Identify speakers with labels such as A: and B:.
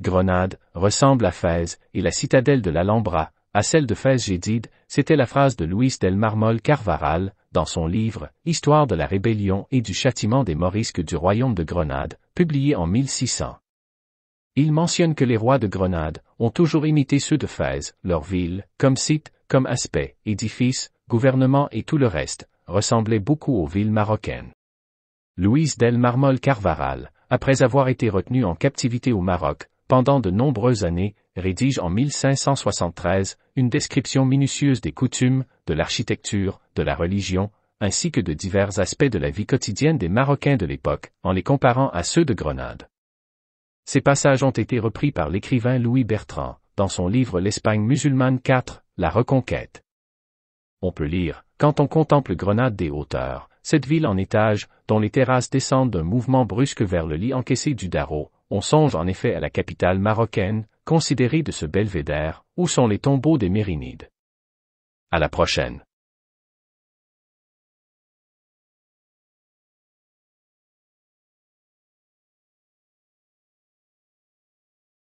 A: Grenade, ressemble à Fès, et la citadelle de l'Alhambra, à celle de Fès Gédide, c'était la phrase de Luis del Marmol Carvaral, dans son livre Histoire de la rébellion et du châtiment des Morisques du royaume de Grenade, publié en 1600. Il mentionne que les rois de Grenade ont toujours imité ceux de Fès, leur ville, comme site, comme aspect, édifice, gouvernement et tout le reste, ressemblait beaucoup aux villes marocaines. Louise del Marmol Carvaral, après avoir été retenu en captivité au Maroc, pendant de nombreuses années, rédige en 1573 une description minutieuse des coutumes, de l'architecture, de la religion, ainsi que de divers aspects de la vie quotidienne des Marocains de l'époque, en les comparant à ceux de Grenade. Ces passages ont été repris par l'écrivain Louis Bertrand, dans son livre L'Espagne musulmane 4, La Reconquête. On peut lire, quand on contemple Grenade des hauteurs, cette ville en étage, dont les terrasses descendent d'un mouvement brusque vers le lit encaissé du Darro, on songe en effet à la capitale marocaine, considérée de ce belvédère, où sont les tombeaux des Mérinides.
B: À la prochaine.